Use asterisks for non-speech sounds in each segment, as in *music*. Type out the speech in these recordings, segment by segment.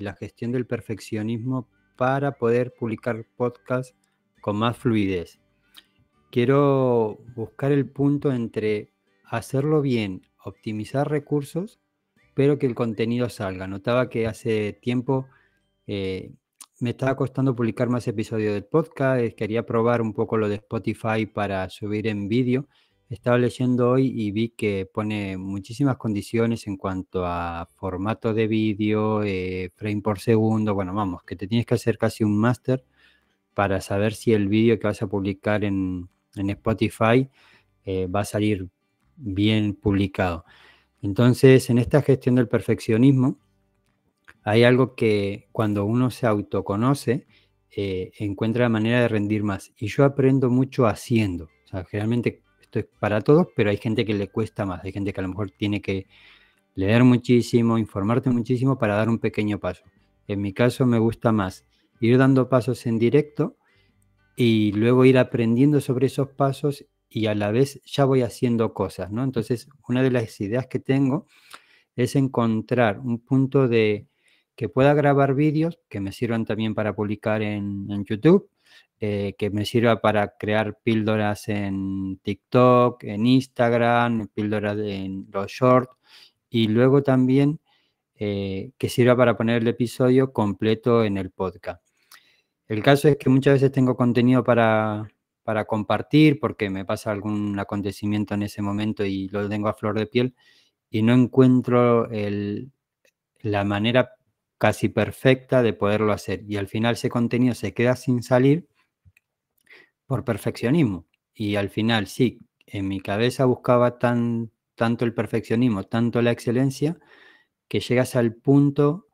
la gestión del perfeccionismo para poder publicar podcasts con más fluidez. Quiero buscar el punto entre hacerlo bien, optimizar recursos, pero que el contenido salga. Notaba que hace tiempo eh, me estaba costando publicar más episodios del podcast, quería probar un poco lo de Spotify para subir en vídeo estaba leyendo hoy y vi que pone muchísimas condiciones en cuanto a formato de vídeo, eh, frame por segundo. Bueno, vamos, que te tienes que hacer casi un máster para saber si el vídeo que vas a publicar en, Spotify eh, va a salir bien publicado. Entonces, en esta gestión del perfeccionismo, hay algo que cuando uno se autoconoce, eh, encuentra la manera de rendir más. Y yo aprendo mucho haciendo. O sea, generalmente esto es para todos, pero hay gente que le cuesta más, hay gente que a lo mejor tiene que leer muchísimo, informarte muchísimo para dar un pequeño paso. En mi caso me gusta más ir dando pasos en directo y luego ir aprendiendo sobre esos pasos y a la vez ya voy haciendo cosas, ¿no? Entonces, una de las ideas que tengo es encontrar un punto de que pueda grabar vídeos que me sirvan también para publicar en, en YouTube, eh, que me sirva para crear píldoras en TikTok, en Instagram, píldoras en los shorts y luego también eh, que sirva para poner el episodio completo en el podcast. El caso es que muchas veces tengo contenido para, para compartir porque me pasa algún acontecimiento en ese momento y lo tengo a flor de piel y no encuentro la manera casi perfecta de poderlo hacer. Y al final ese contenido se queda sin salir por perfeccionismo. Y al final, sí, en mi cabeza buscaba tan, tanto el perfeccionismo, tanto la excelencia, que llegas al punto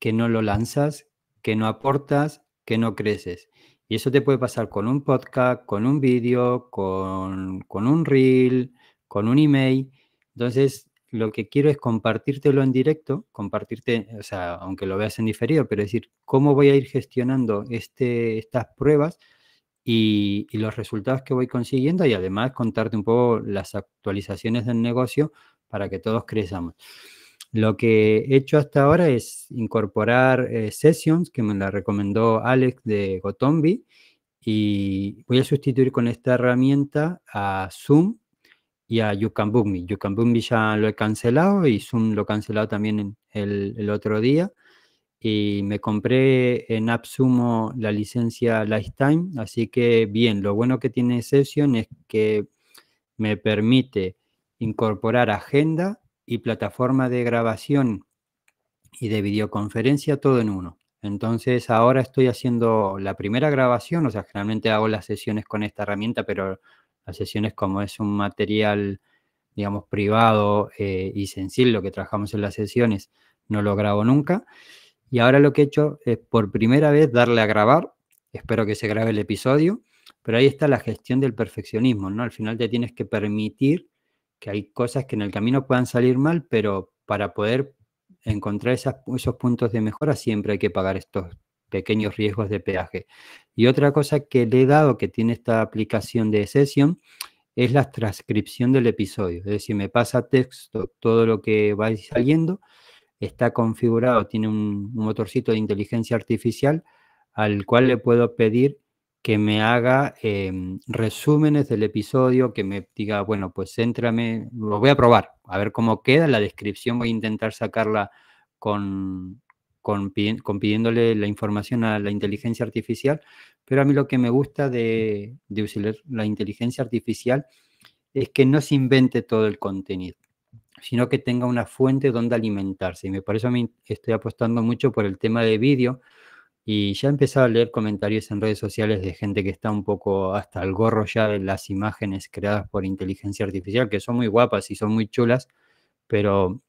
que no lo lanzas, que no aportas, que no creces. Y eso te puede pasar con un podcast, con un vídeo, con, con un reel, con un email. Entonces, lo que quiero es compartírtelo en directo, compartirte, o sea, aunque lo veas en diferido, pero decir, cómo voy a ir gestionando este, estas pruebas y, los resultados que voy consiguiendo y además contarte un poco las actualizaciones del negocio para que todos crezcamos. Lo que he hecho hasta ahora es incorporar eh, sessions que me la recomendó Alex de Gotombi y voy a sustituir con esta herramienta a Zoom y a You Can Book Me. You Can Book Me ya lo he cancelado y Zoom lo he cancelado también el, el otro día. Y me compré en AppSumo la licencia Lifetime, así que bien, lo bueno que tiene Session es que me permite incorporar agenda y plataforma de grabación y de videoconferencia todo en uno. Entonces ahora estoy haciendo la primera grabación, o sea, generalmente hago las sesiones con esta herramienta, pero las sesiones, como es un material, digamos, privado eh, y sencillo, lo que trabajamos en las sesiones, no lo grabo nunca. Y ahora lo que he hecho es por primera vez darle a grabar. Espero que se grabe el episodio. Pero ahí está la gestión del perfeccionismo, ¿no? Al final te tienes que permitir que hay cosas que en el camino puedan salir mal, pero para poder encontrar esos puntos de mejora siempre hay que pagar estos pequeños riesgos de peaje. Y otra cosa que le he dado que tiene esta aplicación de Session es la transcripción del episodio. Es decir, me pasa texto todo lo que va saliendo, está configurado, tiene un, motorcito de inteligencia artificial al cual le puedo pedir que me haga em, resúmenes del episodio, que me diga, bueno, pues céntrame, lo voy a probar, a ver cómo queda la descripción, voy a intentar sacarla con, compidiéndole la información a la inteligencia artificial, pero a mí lo que me gusta de, de usar la inteligencia artificial es que no se invente todo el contenido, sino que tenga una fuente donde alimentarse. Y me parece a mí estoy apostando mucho por el tema de vídeo y ya he empezado a leer comentarios en redes sociales de gente que está un poco hasta el gorro ya de las imágenes creadas por inteligencia artificial, que son muy guapas y son muy chulas, pero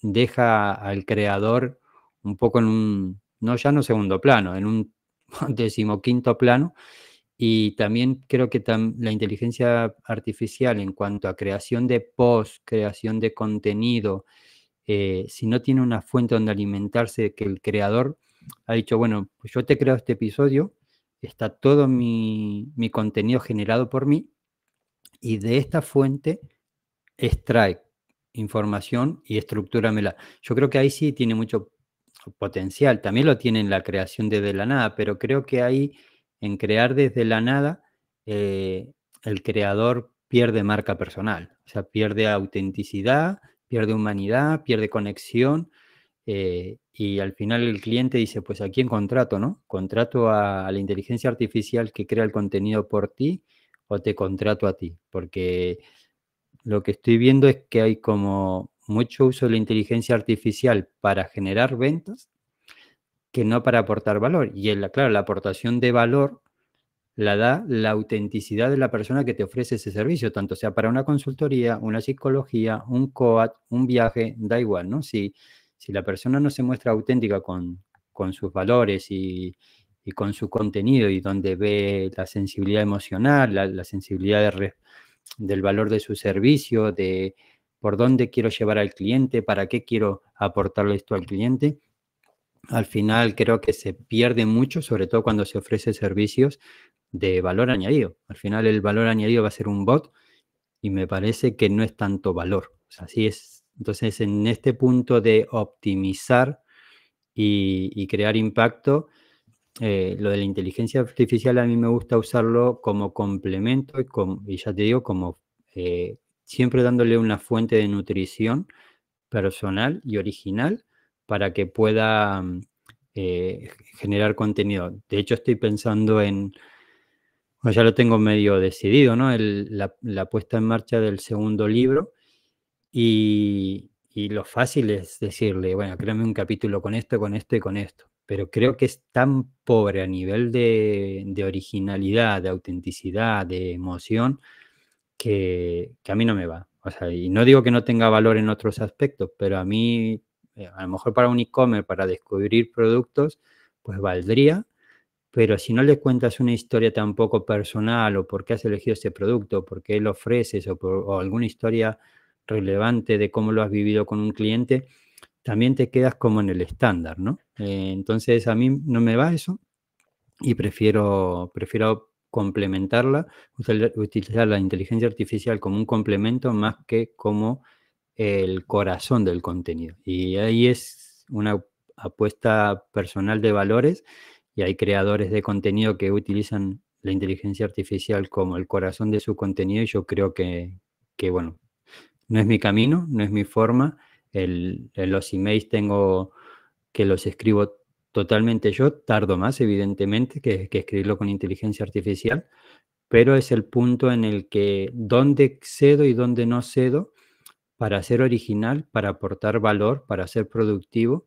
deja al creador un poco en un, no ya no segundo plano, en un *laughs* decimoquinto plano. Y también creo que la inteligencia artificial en cuanto a creación de post, creación de contenido, eh, si no tiene una fuente donde alimentarse, que el creador ha dicho, bueno, pues yo te creo este episodio, está todo mi, mi contenido generado por mí y de esta fuente extrae información y estructúramela. Yo creo que ahí sí tiene mucho potencial. También lo tienen la creación desde la nada, pero creo que ahí en crear desde la nada, eh, el creador pierde marca personal, o sea, pierde autenticidad, pierde humanidad, pierde conexión. Eh, y al final el cliente dice, pues aquí en contrato, ¿no? ¿Contrato a, la inteligencia artificial que crea el contenido por ti o te contrato a ti? Porque lo que estoy viendo es que hay como mucho uso de la inteligencia artificial para generar ventas que no para aportar valor. Y el, claro, la aportación de valor la da la autenticidad de la persona que te ofrece ese servicio, tanto sea para una consultoría, una psicología, un coat, un viaje, da igual, ¿no? Si, si la persona no se muestra auténtica con, sus valores y, con su contenido y donde ve la sensibilidad emocional, la, sensibilidad del valor de su servicio, de, por dónde quiero llevar al cliente, para qué quiero aportarle esto al cliente. Al final creo que se pierde mucho, sobre todo cuando se ofrece servicios de valor añadido. Al final el valor añadido va a ser un bot y me parece que no es tanto valor. así es. Entonces, en este punto de optimizar y, crear impacto, eh, lo de la inteligencia artificial a mí me gusta usarlo como complemento y, ya te digo, como eh, siempre dándole una fuente de nutrición personal y original para que pueda mm, eh, generar contenido. De hecho, estoy pensando en, ya lo tengo medio decidido, ¿no? la, puesta en marcha del segundo libro y, lo fácil es decirle, bueno, créame un capítulo con esto, con esto y con esto pero creo que es tan pobre a nivel de originalidad, de autenticidad, de emoción, que, a mí no me va. O sea, y no digo que no tenga valor en otros aspectos, pero a mí, eh, a lo mejor para un e-commerce, para descubrir productos, pues valdría, pero si no le cuentas una historia tampoco personal o por qué has elegido este producto, por qué lo ofreces o, alguna historia relevante de cómo lo has vivido con un cliente, también te quedas como en el estándar, ¿no? Eh, entonces a mí no me va eso y prefiero, prefiero complementarla, utilizar la inteligencia artificial como un complemento más que como el corazón del contenido. Y ahí es una apuesta personal de valores y hay creadores de contenido que utilizan la inteligencia artificial como el corazón de su contenido y yo creo que, que bueno, no es mi camino, no es mi forma. El, en los emails tengo que los escribo totalmente yo. Tardo más, evidentemente, que, escribirlo con inteligencia artificial, pero es el punto en el que dónde cedo y dónde no cedo para ser original, para aportar valor, para ser productivo.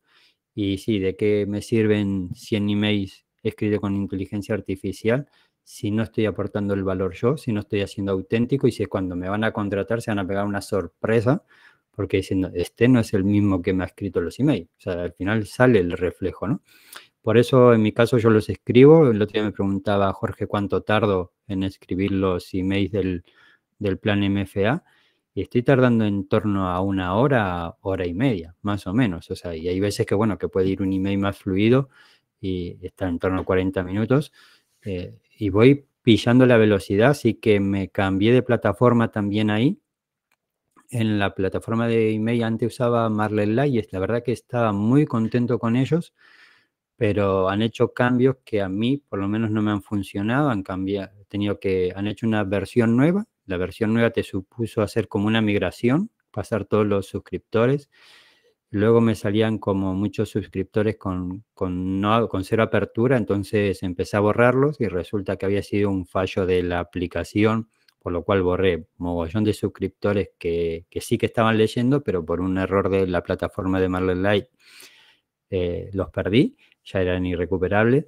Y sí, ¿de qué me sirven 100 emails escritos con inteligencia artificial si no estoy aportando el valor yo, si no estoy haciendo auténtico y si cuando me van a contratar se van a pegar una sorpresa porque diciendo, este no es el mismo que me ha escrito los emails. O sea, al final sale el reflejo, ¿no? Por eso, en mi caso, yo los escribo. El otro día me preguntaba, Jorge, cuánto tardo en escribir los emails del, plan MFA. Y estoy tardando en torno a una hora, hora y media, más o menos. O sea, y hay veces que, bueno, que puede ir un email más fluido y está en torno a 40 minutos. Eh, y voy pillando la velocidad, así que me cambié de plataforma también ahí en la plataforma de email antes usaba Marlen Light, la verdad que estaba muy contento con ellos, pero han hecho cambios que a mí por lo menos no me han funcionado, han cambiado, tenido que, han hecho una versión nueva, la versión nueva te supuso hacer como una migración, pasar todos los suscriptores, luego me salían como muchos suscriptores con, con, no, con cero apertura, entonces empecé a borrarlos y resulta que había sido un fallo de la aplicación por lo cual borré mogollón de suscriptores que, que, sí que estaban leyendo, pero por un error de la plataforma de Marley Light eh, los perdí, ya eran irrecuperables.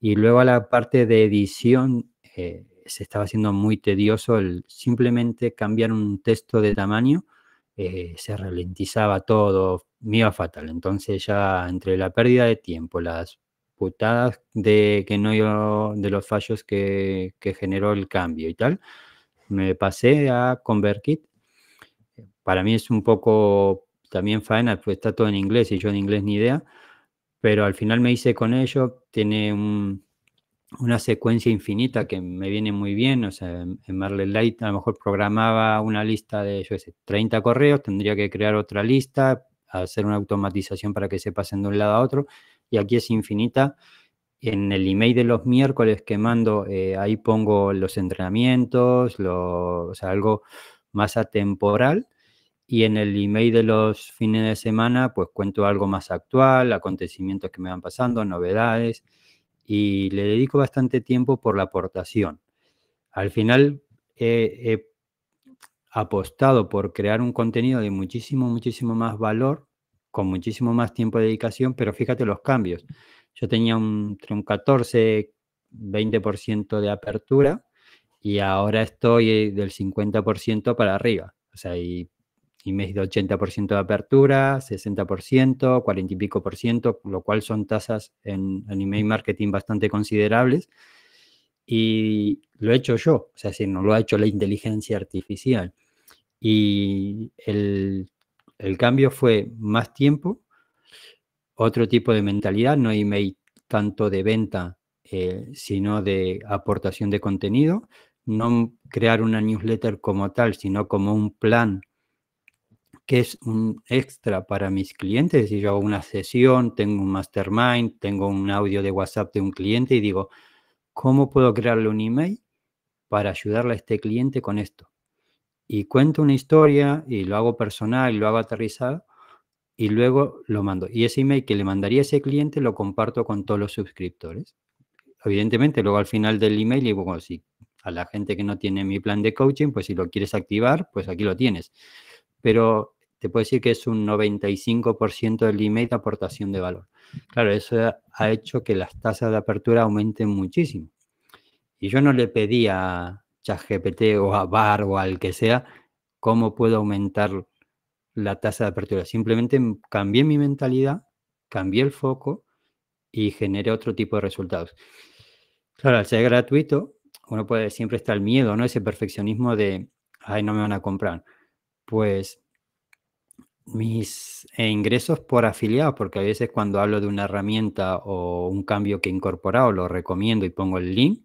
Y luego a la parte de edición eh, se estaba haciendo muy tedioso el simplemente cambiar un texto de tamaño, eh, se ralentizaba todo, me iba fatal. Entonces ya entre la pérdida de tiempo, las putadas de que no de los fallos que, que generó el cambio y tal, me pasé a ConvertKit. Para mí es un poco también faena, pues está todo en inglés y yo en inglés ni idea, pero al final me hice con ello, tiene una secuencia infinita que me viene muy bien, o sea, en Merle Light a lo mejor programaba una lista de, yo 30 correos, tendría que crear otra lista, hacer una automatización para que se pasen de un lado a otro, y aquí es infinita en el email de los miércoles que mando, eh, ahí pongo los entrenamientos, o sea, algo más atemporal. Y en el email de los fines de semana, pues cuento algo más actual, acontecimientos que me van pasando, novedades. Y le dedico bastante tiempo por la aportación. Al final he apostado por crear un contenido de muchísimo, muchísimo más valor, con muchísimo más tiempo de dedicación, pero fíjate los cambios yo tenía un, entre un 14, 20% de apertura y ahora estoy eh, del 50% para arriba. O sea, y, y me he ido 80% de apertura, 60%, 40 y pico por ciento, lo cual son tasas en, en email marketing bastante considerables. Y lo he hecho yo, o sea, si no lo ha hecho la inteligencia artificial. Y el, el cambio fue más tiempo, otro tipo de mentalidad, no email tanto de venta, eh, sino de aportación de contenido, no crear una newsletter como tal, sino como un plan que es un extra para mis clientes. Si yo hago una sesión, tengo un mastermind, tengo un audio de WhatsApp de un cliente y digo, ¿cómo puedo crearle un email para ayudarle a este cliente con esto? Y cuento una historia y lo hago personal y lo hago aterrizado y luego lo mando. Y ese email que le mandaría ese cliente lo comparto con todos los suscriptores. Evidentemente, luego al final del email digo, bueno, si a la gente que no tiene mi plan de coaching, pues si lo quieres activar, pues aquí lo tienes. Pero te puedo decir que es un 95% del email de aportación de valor. Claro, eso ha hecho que las tasas de apertura aumenten muchísimo. Y yo no le pedí a ChatGPT o a Bar o al que sea cómo puedo aumentar la tasa de apertura. Simplemente cambié mi mentalidad, cambié el foco y generé otro tipo de resultados. Claro, al ser gratuito, uno puede siempre estar el miedo, ¿no? Ese perfeccionismo de, ay, no me van a comprar. Pues mis ingresos por afiliado, porque a veces cuando hablo de una herramienta o un cambio que he incorporado, lo recomiendo y pongo el link,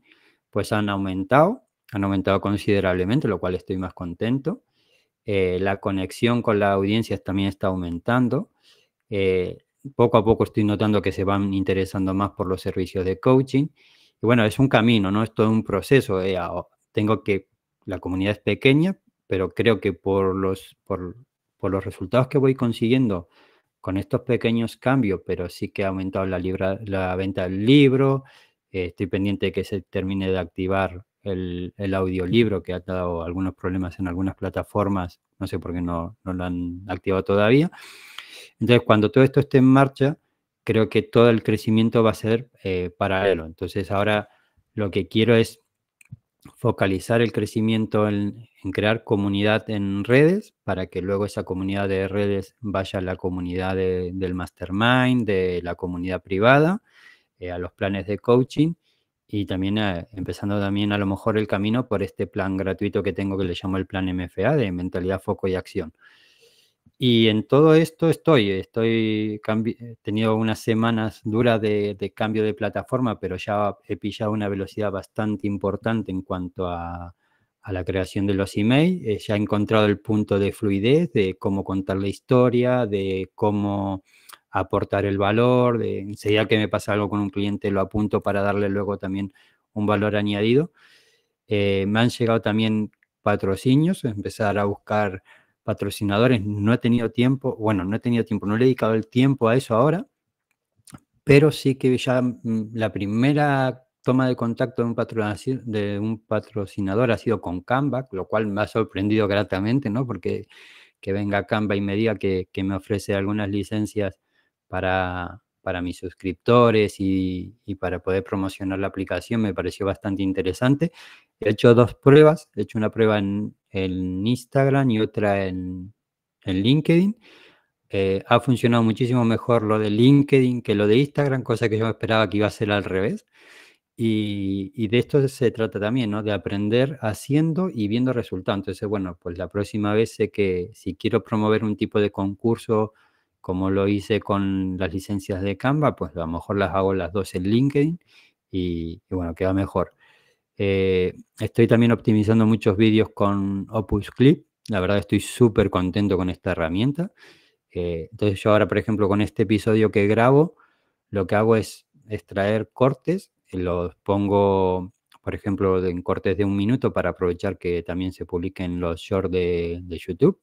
pues han aumentado, han aumentado considerablemente, lo cual estoy más contento. Eh, la conexión con la audiencia también está aumentando. Eh, poco a poco estoy notando que se van interesando más por los servicios de coaching. Y bueno, es un camino, ¿no? es todo un proceso. Eh, tengo que, la comunidad es pequeña, pero creo que por los, por, los resultados que voy consiguiendo con estos pequeños cambios, pero sí que ha aumentado la, la venta del libro. estoy pendiente de que se termine de activar el, audiolibro que ha dado algunos problemas en algunas plataformas, no sé por qué no, no lo han activado todavía. Entonces, cuando todo esto esté en marcha, creo que todo el crecimiento va a ser eh, paralelo. Entonces, ahora lo que quiero es focalizar el crecimiento en, crear comunidad en redes para que luego esa comunidad de redes vaya a la comunidad del mastermind, de la comunidad privada, eh, a los planes de coaching y también eh, empezando también a lo mejor el camino por este plan gratuito que tengo que le llamo el plan MFA de mentalidad, foco y acción. Y en todo esto estoy, estoy he eh, tenido unas semanas duras de, cambio de plataforma, pero ya he pillado una velocidad bastante importante en cuanto a, a la creación de los emails. Eh, ya he encontrado el punto de fluidez, de cómo contar la historia, de cómo aportar el valor, de enseguida que me pasa algo con un cliente lo apunto para darle luego también un valor añadido. Eh, me han llegado también patrocinios, empezar a buscar patrocinadores, no he tenido tiempo, bueno, no he tenido tiempo, no le he dedicado el tiempo a eso ahora, pero sí que ya mm, la primera toma de contacto de un, patrocinador, de un patrocinador ha sido con Canva, lo cual me ha sorprendido gratamente, ¿no? Porque que venga Canva y me diga que me ofrece algunas licencias para, para mis suscriptores y, para poder promocionar la aplicación me pareció bastante interesante. He hecho dos pruebas, he hecho una prueba en, en Instagram y otra en, LinkedIn. Eh, ha funcionado muchísimo mejor lo de LinkedIn que lo de Instagram, cosa que yo esperaba que iba a ser al revés. Y, y, de esto se trata también, ¿no? De aprender haciendo y viendo resultados. Entonces, bueno, pues la próxima vez sé que si quiero promover un tipo de concurso como lo hice con las licencias de Canva, pues a lo mejor las hago las dos en LinkedIn y, bueno, queda mejor. Eh, estoy también optimizando muchos vídeos con Opus Clip. La verdad estoy súper contento con esta herramienta. Eh, entonces yo ahora, por ejemplo, con este episodio que grabo, lo que hago es extraer cortes, eh, los pongo, por ejemplo, en cortes de un minuto para aprovechar que también se publiquen los shorts de YouTube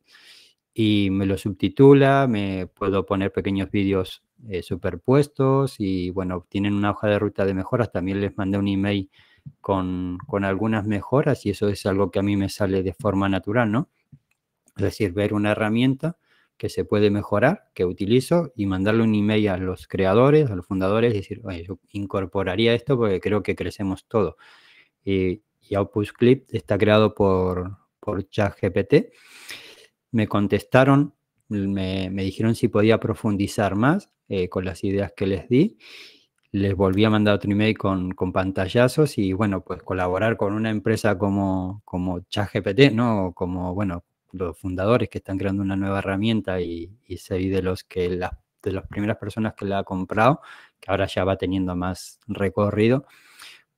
y me lo subtitula, me puedo poner pequeños vídeos eh, superpuestos y bueno, tienen una hoja de ruta de mejoras. También les mandé un email con, algunas mejoras y eso es algo que a mí me sale de forma natural, ¿no? Es decir, ver una herramienta que se puede mejorar, que utilizo y mandarle un email a los creadores, a los fundadores y decir, oye, yo incorporaría esto porque creo que crecemos todo. Y, y Output Clip está creado por, por ChatGPT me contestaron, me, dijeron si podía profundizar más eh, con las ideas que les di. Les volví a mandar otro email con, con pantallazos y bueno, pues colaborar con una empresa como, como ChatGPT, ¿no? Como, bueno, los fundadores que están creando una nueva herramienta y, y soy de los que las de las primeras personas que la ha comprado, que ahora ya va teniendo más recorrido.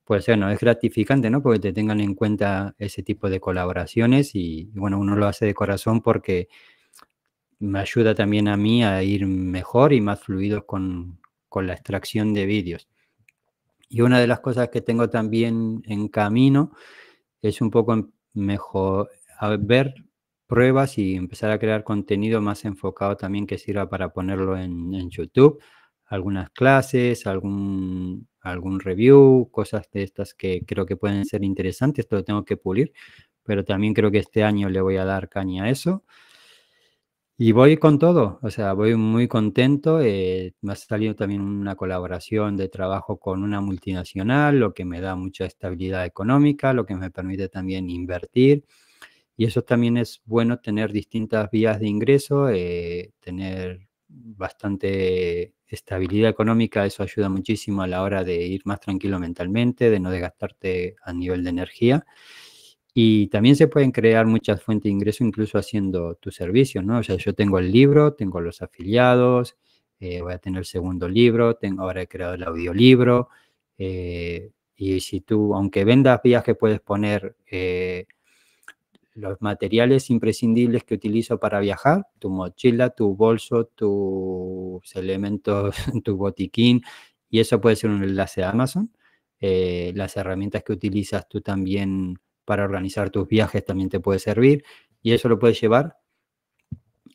Pues bueno, es gratificante, ¿no? Porque te tengan en cuenta ese tipo de colaboraciones y, bueno, uno lo hace de corazón porque me ayuda también a mí a ir mejor y más fluido con, la extracción de vídeos. Y una de las cosas que tengo también en camino es un poco em, mejor ver pruebas y empezar a crear contenido más enfocado también que sirva para ponerlo en YouTube, algunas clases, algún algún review, cosas de estas que creo que pueden ser interesantes, esto lo tengo que pulir, pero también creo que este año le voy a dar caña a eso. Y voy con todo, o sea, voy muy contento. Eh, me ha salido también una colaboración de trabajo con una multinacional, lo que me da mucha estabilidad económica, lo que me permite también invertir. Y eso también es bueno tener distintas vías de ingreso, eh, tener bastante estabilidad económica, eso ayuda muchísimo a la hora de ir más tranquilo mentalmente, de no desgastarte a nivel de energía. Y también se pueden crear muchas fuentes de ingreso incluso haciendo tu servicio, ¿no? O sea, yo tengo el libro, tengo los afiliados, eh, voy a tener el segundo libro, tengo, ahora he creado el audiolibro. Eh, y si tú, aunque vendas viajes, puedes poner eh, los materiales imprescindibles que utilizo para viajar, tu mochila, tu bolso, tus elementos, *laughs* tu botiquín, y eso puede ser un enlace a Amazon. Eh, las herramientas que utilizas tú también para organizar tus viajes también te puede servir, y eso lo puedes llevar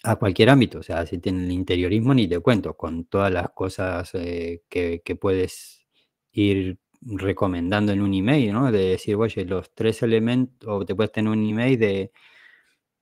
a cualquier ámbito, o sea, si tienes el interiorismo ni te cuento, con todas las cosas eh, que, que puedes ir recomendando en un email, ¿no? De decir, oye, los tres elementos, o te puedes tener un email de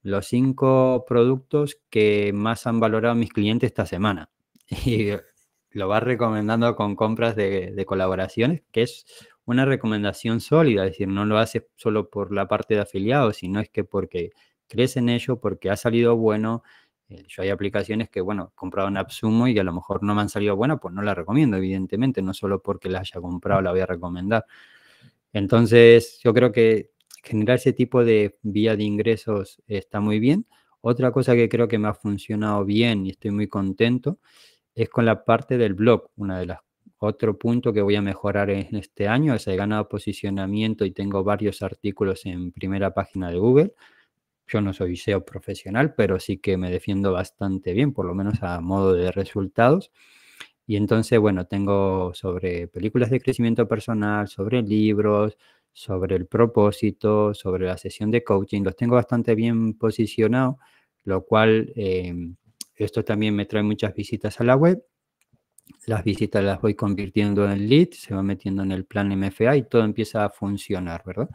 los cinco productos que más han valorado mis clientes esta semana. *laughs* Y lo vas recomendando con compras de, colaboraciones, que es una recomendación sólida, es decir, no lo haces solo por la parte de afiliados, sino es que porque crees en ello, porque ha salido bueno eh, yo hay aplicaciones que, bueno, he comprado en AppSumo y que a lo mejor no me han salido buenas, pues no la recomiendo, evidentemente, no solo porque la haya comprado la voy a recomendar. Entonces, yo creo que generar ese tipo de vía de ingresos está muy bien. Otra cosa que creo que me ha funcionado bien y estoy muy contento es con la parte del blog. Una de las otro punto que voy a mejorar en este año es el ganado posicionamiento y tengo varios artículos en primera página de Google. Yo no soy SEO profesional, pero sí que me defiendo bastante bien, por lo menos a modo de resultados. Y entonces, bueno, tengo sobre películas de crecimiento personal, sobre libros, sobre el propósito, sobre la sesión de coaching. Los tengo bastante bien posicionados, lo cual em, esto también me trae muchas visitas a la web. Las visitas las voy convirtiendo en lead, se va metiendo en el plan MFA y todo empieza a funcionar, ¿verdad?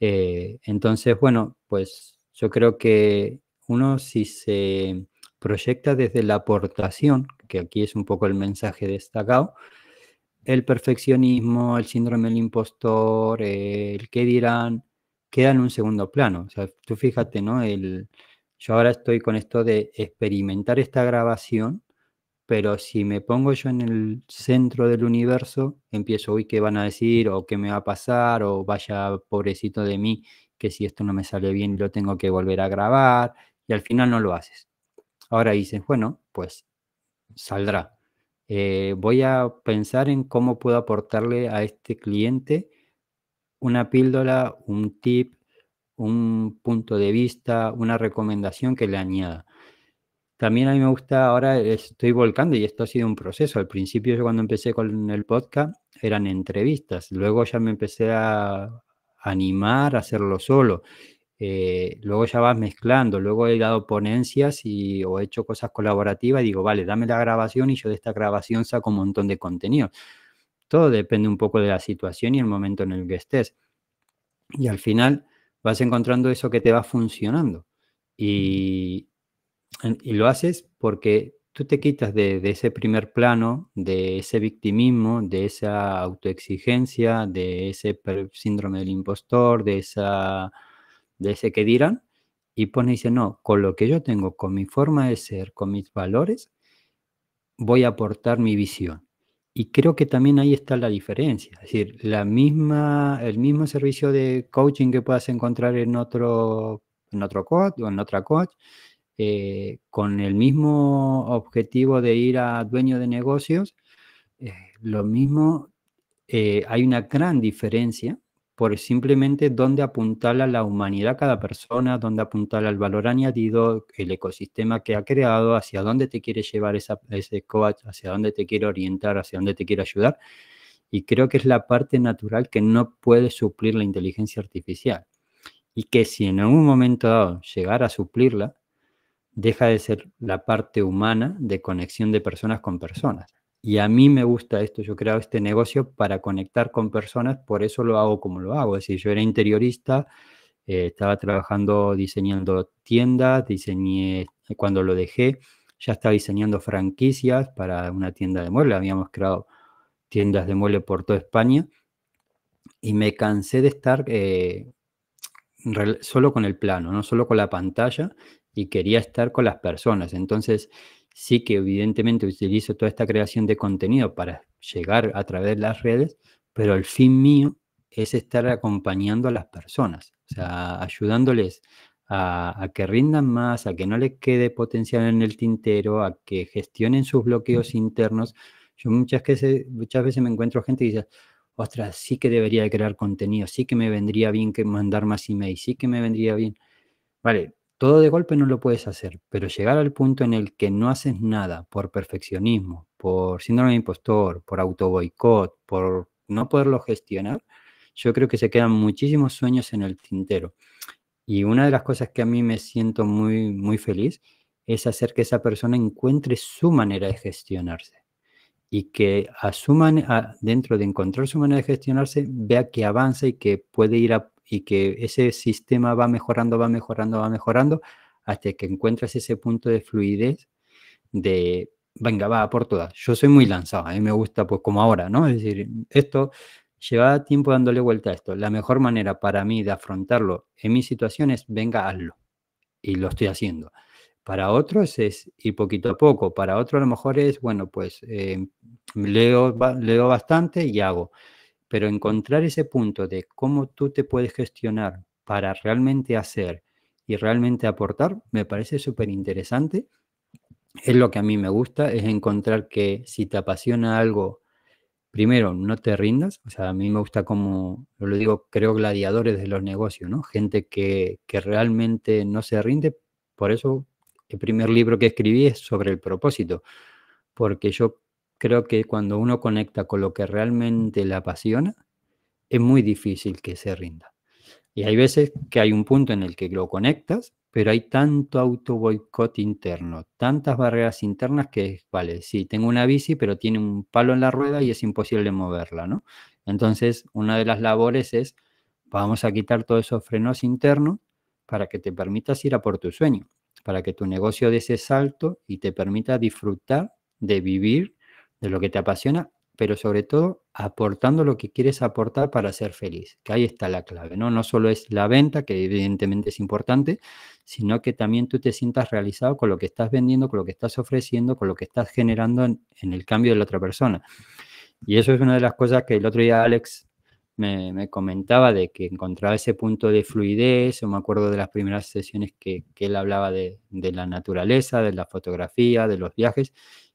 Eh, entonces, bueno, pues yo creo que uno si se proyecta desde la aportación, que aquí es un poco el mensaje destacado, el perfeccionismo, el síndrome del impostor, el qué dirán, queda en un segundo plano. O sea, tú fíjate, ¿no? El, yo ahora estoy con esto de experimentar esta grabación, pero si me pongo yo en el centro del universo, empiezo, uy, ¿qué van a decir? ¿O qué me va a pasar? ¿O vaya pobrecito de mí? que si esto no me sale bien lo tengo que volver a grabar y al final no lo haces. Ahora dices, bueno, pues saldrá. Eh, voy a pensar en cómo puedo aportarle a este cliente una píldora, un tip, un punto de vista, una recomendación que le añada. También a mí me gusta, ahora estoy volcando y esto ha sido un proceso. Al principio yo cuando empecé con el podcast eran entrevistas, luego ya me empecé a, animar a hacerlo solo. Eh, luego ya vas mezclando, luego he dado ponencias y, o he hecho cosas colaborativas y digo, vale, dame la grabación y yo de esta grabación saco un montón de contenido. Todo depende un poco de la situación y el momento en el que estés. Y al final vas encontrando eso que te va funcionando. Y, y lo haces porque tú te quitas de, ese primer plano, de ese victimismo, de esa autoexigencia, de ese síndrome del impostor, de, ese que dirán, y pone y dice, no, con lo que yo tengo, con mi forma de ser, con mis valores, voy a aportar mi visión. Y creo que también ahí está la diferencia. Es decir, la misma, el mismo servicio de coaching que puedas encontrar en otro, en otro coach o en otra coach, eh, con el mismo objetivo de ir a dueño de negocios, eh, lo mismo, eh, hay una gran diferencia por simplemente dónde apuntar a la humanidad cada persona, dónde apuntar al valor añadido, el ecosistema que ha creado, hacia dónde te quiere llevar ese coach, hacia dónde te quiere orientar, hacia dónde te quiere ayudar. Y creo que es la parte natural que no puede suplir la inteligencia artificial. Y que si en algún momento dado llegara a suplirla, deja de ser la parte humana de conexión de personas con personas. Y a mí me gusta esto, yo creo este negocio para conectar con personas, por eso lo hago como lo hago. Es decir, yo era interiorista, eh, estaba trabajando diseñando tiendas, diseñé, cuando lo dejé, ya estaba diseñando franquicias para una tienda de muebles, habíamos creado tiendas de muebles por toda España y me cansé de estar eh, solo con el plano, no solo con la pantalla, y quería estar con las personas. Entonces, sí que evidentemente utilizo toda esta creación de contenido para llegar a través de las redes, pero el fin mío es estar acompañando a las personas, o sea, ayudándoles a, que rindan más, a que no les quede potencial en el tintero, a que gestionen sus bloqueos internos. Yo muchas veces, muchas veces me encuentro gente que dice, ostras, sí que debería crear contenido, sí que me vendría bien que mandar más email, sí que me vendría bien. Vale, todo de golpe no lo puedes hacer, pero llegar al punto en el que no haces nada por perfeccionismo, por síndrome de impostor, por autoboicot, por no poderlo gestionar, yo creo que se quedan muchísimos sueños en el tintero. Y una de las cosas que a mí me siento muy, muy feliz es hacer que esa persona encuentre su manera de gestionarse y que asuman dentro de encontrar su manera de gestionarse, vea que avanza y que puede ir y que ese sistema va mejorando, va mejorando, va mejorando, hasta que encuentres ese punto de fluidez de, venga, va, por todas. Yo soy muy lanzado, a mí me gusta, pues como ahora, ¿no? Es decir, esto lleva tiempo dándole vuelta a esto. La mejor manera para mí de afrontarlo en mi situación es, venga, hazlo. Y lo estoy haciendo. Para otros es y poquito a poco. Para otros a lo mejor es, bueno, pues eh, leo, leo bastante y hago. Pero encontrar ese punto de cómo tú te puedes gestionar para realmente hacer y realmente aportar, me parece súper interesante. Es lo que a mí me gusta, es encontrar que si te apasiona algo, primero, no te rindas. O sea, a mí me gusta como, lo digo, creo gladiadores de los negocios, ¿no? Gente que, que realmente no se rinde. Por eso el primer libro que escribí es sobre el propósito, porque yo creo que cuando uno conecta con lo que realmente le apasiona, es muy difícil que se rinda. Y hay veces que hay un punto en el que lo conectas, pero hay tanto auto boicot interno, tantas barreras internas que, vale, sí, tengo una bici, pero tiene un palo en la rueda y es imposible moverla, ¿no? Entonces, una de las labores es, vamos a quitar todos esos frenos internos para que te permitas ir a por tu sueño para que tu negocio dé ese salto y te permita disfrutar de vivir de lo que te apasiona, pero sobre todo aportando lo que quieres aportar para ser feliz, que ahí está la clave, ¿no? No solo es la venta, que evidentemente es importante, sino que también tú te sientas realizado con lo que estás vendiendo, con lo que estás ofreciendo, con lo que estás generando en, en el cambio de la otra persona. Y eso es una de las cosas que el otro día Alex me, comentaba de que encontraba ese punto de fluidez, o me acuerdo de las primeras sesiones que, él hablaba de, la naturaleza, de la fotografía, de los viajes,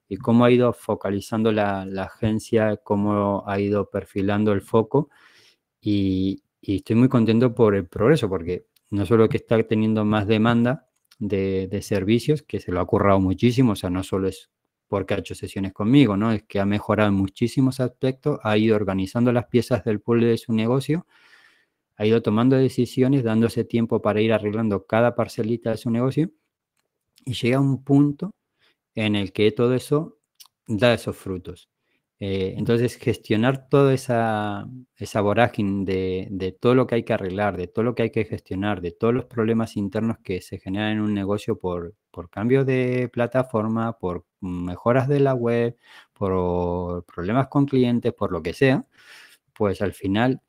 y cómo ha ido focalizando la, agencia, cómo ha ido perfilando el foco. Y, estoy muy contento por el progreso, porque no solo que está teniendo más demanda de, de servicios, que se lo ha currado muchísimo, o sea, no solo es porque ha hecho sesiones conmigo, ¿no? Es que ha mejorado en muchísimos aspectos, ha ido organizando las piezas del puzzle de su negocio, ha ido tomando decisiones, dándose tiempo para ir arreglando cada parcelita de su negocio y llega a un punto en el que todo eso da esos frutos. Eh, entonces, gestionar toda esa, esa vorágine de, todo lo que hay que arreglar, de todo lo que hay que gestionar, de todos los problemas internos que se generan en un negocio por, por cambio de plataforma, por mejoras de la web, por problemas con clientes, por lo que sea, pues al final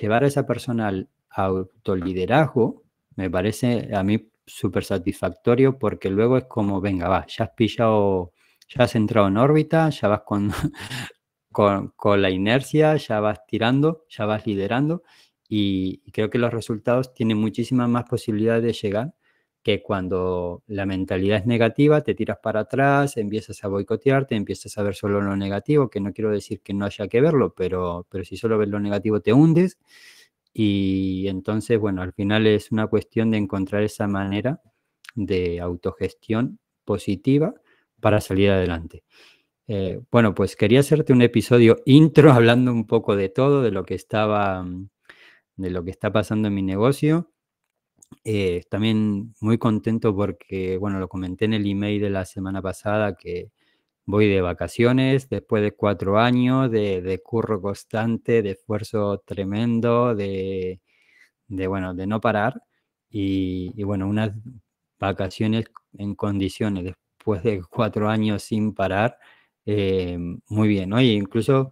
llevar a esa persona al autoliderazgo me parece a mí súper satisfactorio porque luego es como, venga, va, ya has pillado ya has entrado en órbita, ya vas con, *laughs* con, con, la inercia, ya vas tirando, ya vas liderando y creo que los resultados tienen muchísimas más posibilidades de llegar que cuando la mentalidad es negativa, te tiras para atrás, empiezas a boicotearte, empiezas a ver solo lo negativo, que no quiero decir que no haya que verlo, pero, pero si solo ves lo negativo te hundes. Y entonces, bueno, al final es una cuestión de encontrar esa manera de autogestión positiva para salir adelante. Eh, bueno, pues quería hacerte un episodio intro *laughs* hablando un poco de todo, de lo que estaba, de lo que está pasando en mi negocio. Eh, también muy contento porque, bueno, lo comenté en el email de la semana pasada que voy de vacaciones después de cuatro años de, curro constante, de esfuerzo tremendo, de, de, bueno, de no parar. Y, y bueno, unas vacaciones en condiciones, después de cuatro años sin parar, eh, muy bien. Oye, incluso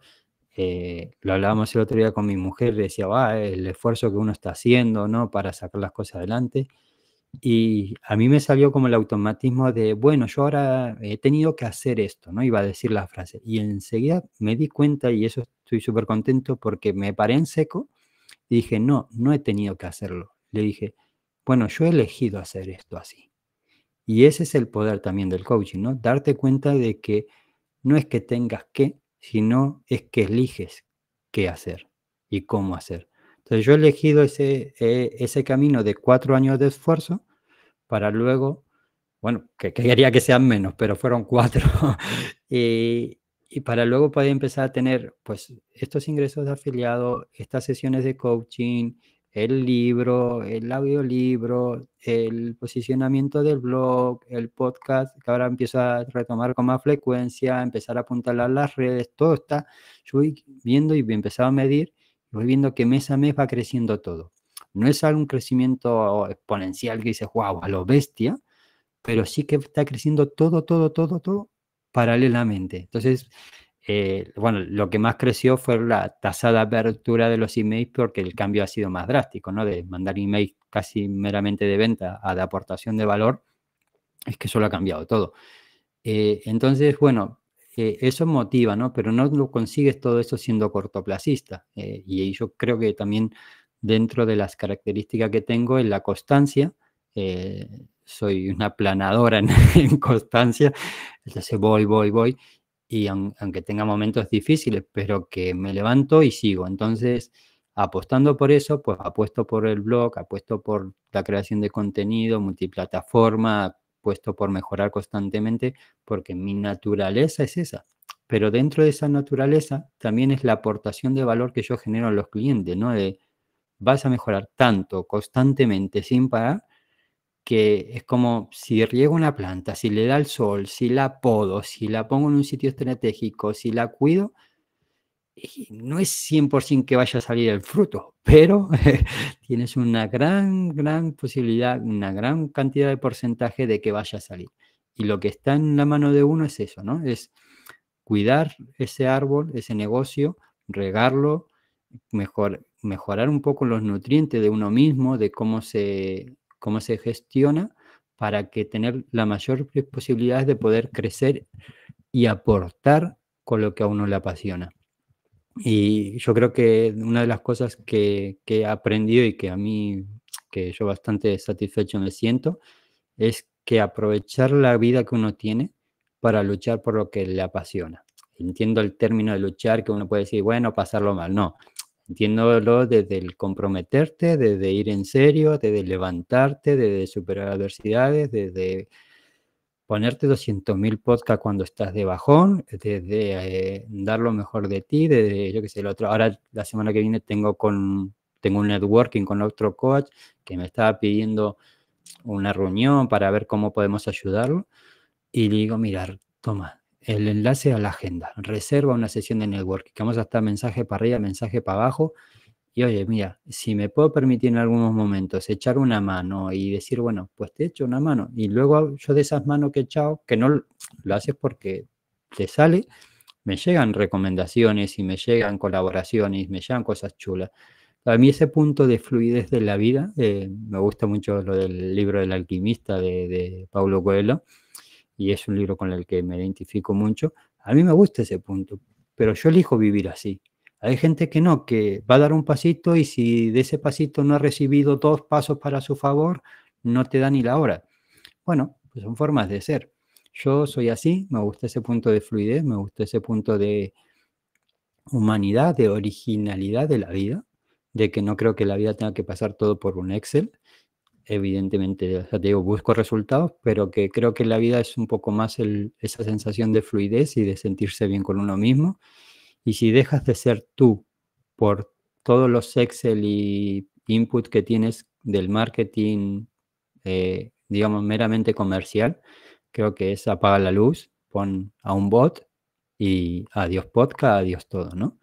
eh, lo hablábamos el otro día con mi mujer, decía, va, el esfuerzo que uno está haciendo, ¿no? Para sacar las cosas adelante. Y a mí me salió como el automatismo de, bueno, yo ahora he tenido que hacer esto, ¿no? Iba a decir la frase. Y enseguida me di cuenta, y eso estoy súper contento porque me paré en seco y dije, no, no he tenido que hacerlo. Le dije, bueno, yo he elegido hacer esto así. Y ese es el poder también del coaching, ¿no? Darte cuenta de que no es que tengas que, sino es que eliges qué hacer y cómo hacer. Entonces yo he elegido ese, eh, ese camino de cuatro años de esfuerzo para luego, bueno, que, quería que sean menos, pero fueron cuatro, *laughs* y, para luego poder empezar a tener pues estos ingresos de afiliado, estas sesiones de coaching, el libro, el audiolibro, el posicionamiento del blog, el podcast, que ahora empiezo a retomar con más frecuencia, empezar a a las redes, todo está, yo voy viendo y he empezado a medir, voy viendo que mes a mes va creciendo todo. No es algún crecimiento exponencial que dices, wow, a lo bestia, pero sí que está creciendo todo, todo, todo, todo paralelamente. Entonces, eh, bueno, lo que más creció fue la tasada de apertura de los emails porque el cambio ha sido más drástico, ¿no? De mandar emails casi meramente de venta a de aportación de valor, es que eso lo ha cambiado todo. Eh, entonces, bueno, eh, eso motiva, ¿no? Pero no lo consigues todo eso siendo cortoplacista. y yo creo que también dentro de las características que tengo es la constancia soy una planadora en, *laughs* en, constancia, entonces voy, voy, voy, y aunque tenga momentos difíciles, pero que me levanto y sigo. Entonces, apostando por eso, pues apuesto por el blog, apuesto por la creación de contenido, multiplataforma, apuesto por mejorar constantemente, porque mi naturaleza es esa. Pero dentro de esa naturaleza también es la aportación de valor que yo genero a los clientes, ¿no? De vas a mejorar tanto, constantemente, sin parar, que es como si riego una planta, si le da el sol, si la podo, si la pongo en un sitio estratégico, si la cuido, no es 100% que vaya a salir el fruto, *laughs* pero *laughs* tienes una gran, gran posibilidad, una gran cantidad de porcentaje de que vaya a salir. Y lo que está en la mano de uno es eso, ¿no? Es cuidar ese árbol, ese negocio, regarlo, mejorar un poco los nutrientes de uno mismo, de cómo se cómo se gestiona para que tener la mayor posibilidad de poder crecer y aportar con lo que a uno le apasiona. Y yo creo que una de las cosas que, que he aprendido y que a mí, que yo bastante satisfecho me siento, es que aprovechar la vida que uno tiene para luchar por lo que le apasiona. Entiendo el término de luchar, que uno puede decir, bueno, pasarlo mal. No, Entiéndolo desde el comprometerte, desde ir en serio, desde levantarte, desde superar adversidades, desde ponerte 200.000 podcast cuando estás de bajón, desde eh, dar lo mejor de ti, desde, yo que sé, el otro. Ahora, la semana que viene tengo, con, tengo un networking con otro coach que me estaba pidiendo una reunión para ver cómo podemos ayudarlo. Y digo, mirar, toma, el enlace a la agenda. Reserva una sesión de networking. Que vamos a mensaje para arriba, mensaje para abajo. Y oye, mira, si me puedo permitir en algunos momentos echar una mano y decir, bueno, pues te echo una mano. Y luego yo de esas manos que he echado, que no lo haces porque te sale, me llegan recomendaciones y me llegan colaboraciones, me llegan cosas chulas. A mí ese punto de fluidez de la vida, eh, me gusta mucho lo del libro del alquimista de, de Paulo Coelho, y es un libro con el que me identifico mucho, a mí me gusta ese punto, pero yo elijo vivir así. Hay gente que no, que va a dar un pasito y si de ese pasito no ha recibido dos pasos para su favor, no te da ni la hora. Bueno, pues son formas de ser. Yo soy así, me gusta ese punto de fluidez, me gusta ese punto de humanidad, de originalidad de la vida, de que no creo que la vida tenga que pasar todo por un Excel, evidentemente ya te digo, busco resultados, pero que creo que la vida es un poco más esa sensación de fluidez y de sentirse bien con uno mismo. Y si dejas de ser tú por todos los Excel y input que tienes del marketing, eh, digamos, meramente comercial, creo que es apaga la luz, pon a un bot y adiós podcast, adiós todo, ¿no?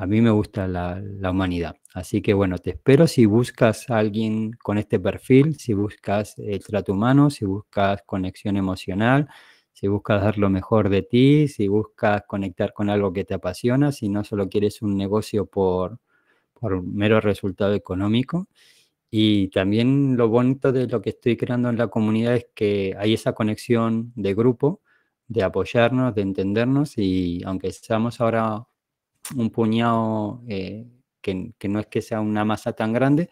a mí me gusta la, humanidad. Así que bueno, te espero si buscas a alguien con este perfil, si buscas el trato humano, si buscas conexión emocional, si buscas dar lo mejor de ti, si buscas conectar con algo que te apasiona, si no solo quieres un negocio por, por mero resultado económico. Y también lo bonito de lo que estoy creando en la comunidad es que hay esa conexión de grupo, de apoyarnos, de entendernos y aunque seamos ahora un puñado eh, que, que, no es que sea una masa tan grande,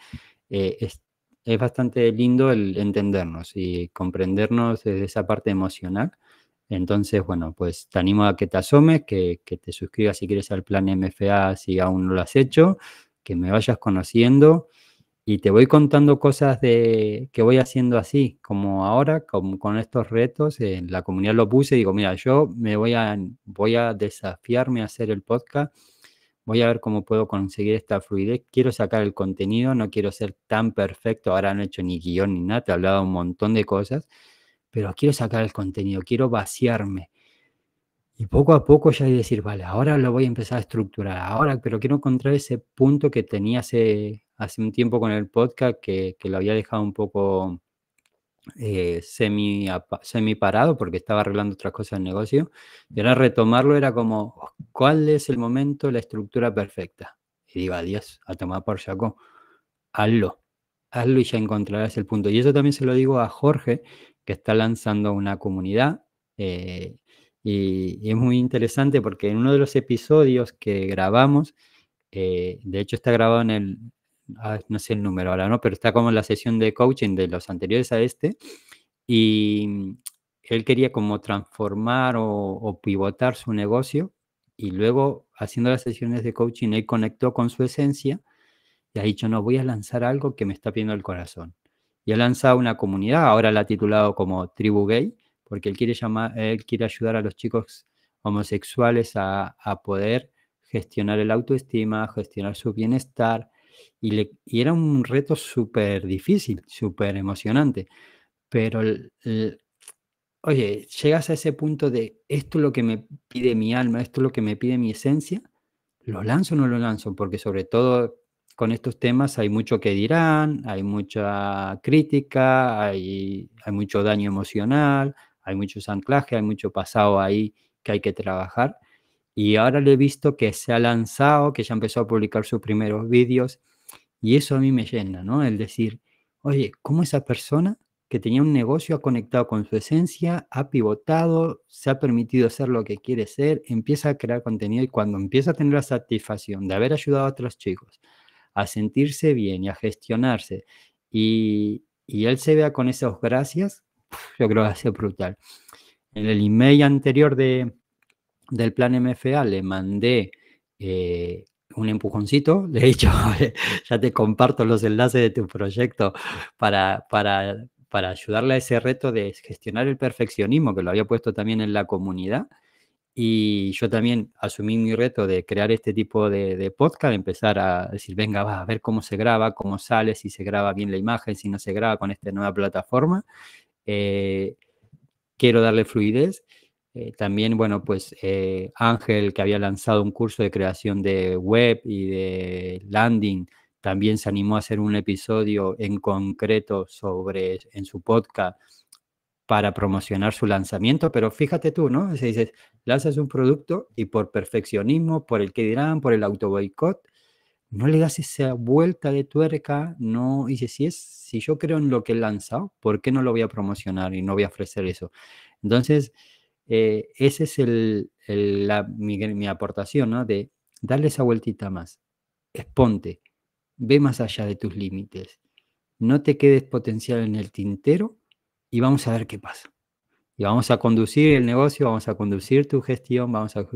eh, es, es, bastante lindo el entendernos y comprendernos desde esa parte emocional. Entonces, bueno, pues te animo a que te asomes, que, que te suscribas si quieres al plan MFA si aún no lo has hecho, que me vayas conociendo y te voy contando cosas de que voy haciendo así, como ahora, con estos retos. En eh, la comunidad lo puse y digo, mira, yo me voy a, voy a desafiarme a hacer el podcast. Voy a ver cómo puedo conseguir esta fluidez. Quiero sacar el contenido, no quiero ser tan perfecto. Ahora no he hecho ni guión ni nada, te he hablado un montón de cosas, pero quiero sacar el contenido, quiero vaciarme. Y poco a poco ya decir, vale, ahora lo voy a empezar a estructurar, ahora, pero quiero encontrar ese punto que tenía hace hace un tiempo con el podcast que, lo había dejado un poco eh, semi, semi, parado porque estaba arreglando otras cosas del negocio. Y ahora retomarlo era como, oh, ¿cuál es el momento, la estructura perfecta? Y digo, adiós, a tomar por saco, hazlo, hazlo y ya encontrarás el punto. Y eso también se lo digo a Jorge, que está lanzando una comunidad. Eh, y, es muy interesante porque en uno de los episodios que grabamos, eh, de hecho está grabado en el, Ah, no sé el número ahora, Pero está como en la sesión de coaching de los anteriores a este. Y él quería como transformar o, pivotar su negocio y luego haciendo las sesiones de coaching él conectó con su esencia y ha dicho, no, voy a lanzar algo que me está pidiendo el corazón. Y ha lanzado una comunidad, ahora la ha titulado como Tribu Gay, porque él quiere, llamar, él quiere ayudar a los chicos homosexuales a poder gestionar el autoestima, gestionar su bienestar, y, le, era un reto súper difícil, súper emocionante, pero oye, llegas a ese punto de esto es lo que me pide mi alma, esto es lo que me pide mi esencia, ¿lo lanzo o no lo lanzo? Porque sobre todo con estos temas hay mucho que dirán, hay mucha crítica, hay, hay mucho daño emocional, hay muchos anclajes, hay mucho pasado ahí que hay que trabajar. Y ahora le he visto que se ha lanzado, que ya empezó a publicar sus primeros vídeos. Y eso a mí me llena, ¿no? El decir, oye, ¿cómo esa persona que tenía un negocio ha conectado con su esencia, ha pivotado, se ha permitido hacer lo que quiere ser, empieza a crear contenido y cuando empieza a tener la satisfacción de haber ayudado a otros chicos a sentirse bien y a gestionarse y, y él se vea con esas gracias, yo creo que va a ser brutal. En el email anterior de, del plan MFA le mandé eh, un empujoncito, le *laughs* he dicho, ya te comparto los enlaces de tu proyecto para, para, ayudarle a ese reto de gestionar el perfeccionismo que lo había puesto también en la comunidad. Y yo también asumí mi reto de crear este tipo de, podcast, empezar a decir, venga, va a ver cómo se graba, cómo sale, si se graba bien la imagen, si no se graba con esta nueva plataforma. Eh, quiero darle fluidez eh, también, bueno, pues eh, Ángel, que había lanzado un curso de creación de web y de landing, también se animó a hacer un episodio en concreto sobre, en su podcast, para promocionar su lanzamiento, pero fíjate tú, ¿no? se dices, lanzas un producto y por perfeccionismo, por el que dirán, por el auto boicot, no le das esa vuelta de tuerca, no dices, si es, si yo creo en lo que he lanzado, ¿por qué no lo voy a promocionar y no voy a ofrecer eso? Entonces, eh, esa es el, mi, aportación, ¿no? De darle esa vueltita más. Exponte. Ve más allá de tus límites. No te quedes potencial en el tintero y vamos a ver qué pasa. Y vamos a conducir el negocio, vamos a conducir tu gestión, vamos a,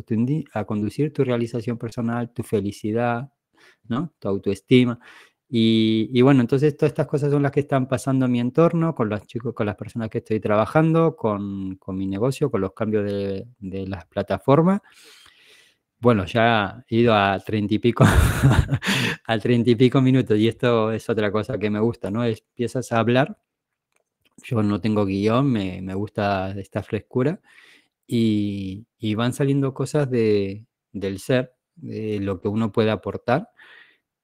a conducir tu realización personal, tu felicidad, ¿no? Tu autoestima. Y, bueno, entonces todas estas cosas son las que están pasando en mi entorno, con los chicos, con las personas que estoy trabajando, con, con mi negocio, con los cambios de, de las plataformas. Bueno, ya he ido a treinta y pico, a *laughs* treinta y pico minutos, y esto es otra cosa que me gusta, ¿no? empiezas a hablar, yo no tengo guión, me, me gusta esta frescura, y, y van saliendo cosas de, del ser, de lo que uno puede aportar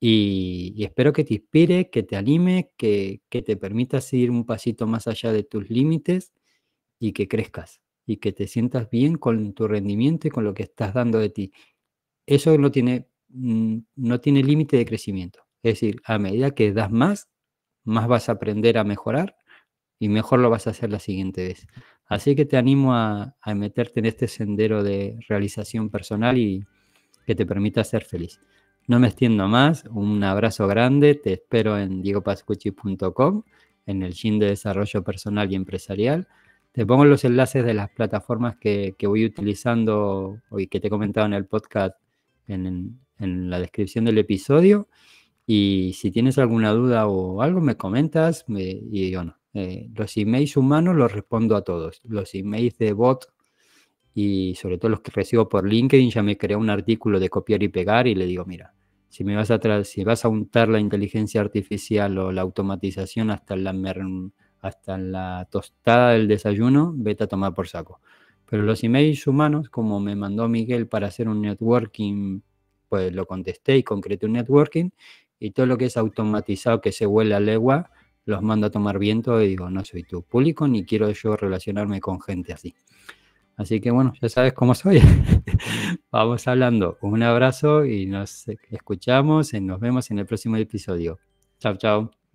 y, espero que te inspire, que te anime, que, te permita seguir un pasito más allá de tus límites y que crezcas y que te sientas bien con tu rendimiento y con lo que estás dando de ti. Eso no tiene, mm, no tiene límite de crecimiento. Es decir, a medida que das más, más vas a aprender a mejorar y mejor lo vas a hacer la siguiente vez. Así que te animo a meterte en este sendero de realización personal y que te permita ser feliz. No me extiendo más, un abrazo grande, te espero en diegopascucci.com, en el Gym de Desarrollo Personal y Empresarial. Te pongo los enlaces de las plataformas que, voy utilizando hoy que te he comentado en el podcast en, la descripción del episodio. Y si tienes alguna duda o algo, me comentas y yo no. Eh, los emails humanos los respondo a todos. Los emails de bot y sobre todo los que recibo por LinkedIn, ya me creó un artículo de copiar y pegar y le digo, mira, si me vas a si vas a untar la inteligencia artificial o la automatización hasta la hasta la tostada del desayuno, vete a tomar por saco. Pero los emails humanos, como me mandó Miguel para hacer un networking, pues lo contesté y concreté un networking y todo lo que es automatizado que se huele a legua, los mando a tomar viento y digo, no soy tu público ni quiero yo relacionarme con gente así. Así que bueno, ya sabes cómo soy. *laughs* Vamos hablando. Un abrazo y nos escuchamos y nos vemos en el próximo episodio. Chao, chao.